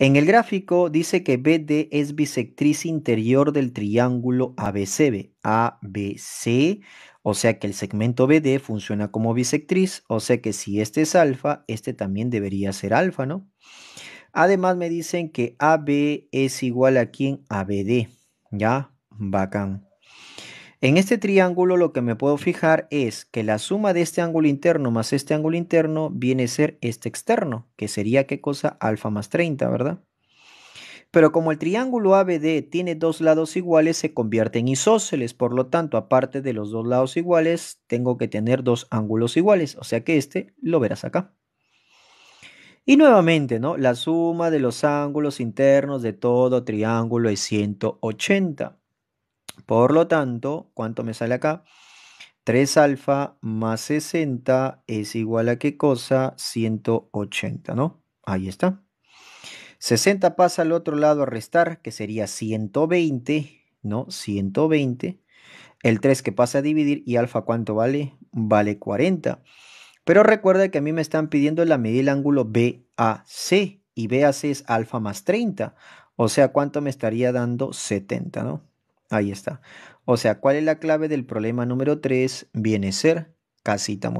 En el gráfico dice que BD es bisectriz interior del triángulo ABCB, ABC, o sea que el segmento BD funciona como bisectriz, o sea que si este es alfa, este también debería ser alfa, ¿no? Además me dicen que AB es igual a quién? ABD, ¿ya? Bacán. En este triángulo lo que me puedo fijar es que la suma de este ángulo interno más este ángulo interno viene a ser este externo, que sería qué cosa alfa más 30, ¿verdad? Pero como el triángulo ABD tiene dos lados iguales, se convierte en isósceles. Por lo tanto, aparte de los dos lados iguales, tengo que tener dos ángulos iguales. O sea que este lo verás acá. Y nuevamente, ¿no? La suma de los ángulos internos de todo triángulo es 180. Por lo tanto, ¿cuánto me sale acá? 3 alfa más 60 es igual a qué cosa? 180, ¿no? Ahí está. 60 pasa al otro lado a restar, que sería 120, ¿no? 120. El 3 que pasa a dividir y alfa cuánto vale? Vale 40. Pero recuerda que a mí me están pidiendo la medida del ángulo BAC y BAC es alfa más 30. O sea, ¿cuánto me estaría dando? 70, ¿no? Ahí está. O sea, ¿cuál es la clave del problema número 3? ser casita